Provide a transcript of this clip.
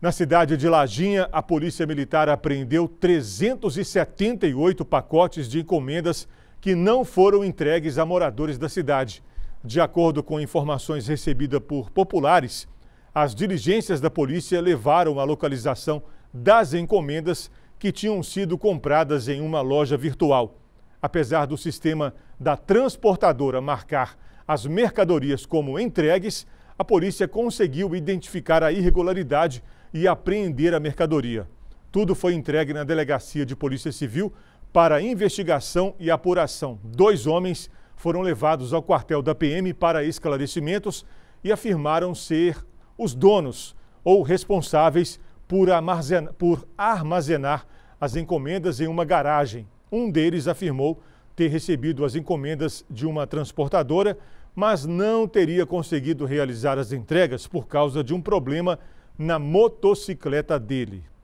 Na cidade de Lajinha, a Polícia Militar apreendeu 378 pacotes de encomendas que não foram entregues a moradores da cidade. De acordo com informações recebidas por populares, as diligências da polícia levaram à localização das encomendas que tinham sido compradas em uma loja virtual. Apesar do sistema da transportadora marcar as mercadorias como entregues, a polícia conseguiu identificar a irregularidade e apreender a mercadoria. Tudo foi entregue na delegacia de Polícia Civil para investigação e apuração. Dois homens foram levados ao quartel da PM para esclarecimentos e afirmaram ser os donos ou responsáveis por armazenar, por armazenar as encomendas em uma garagem. Um deles afirmou ter recebido as encomendas de uma transportadora, mas não teria conseguido realizar as entregas por causa de um problema na motocicleta dele.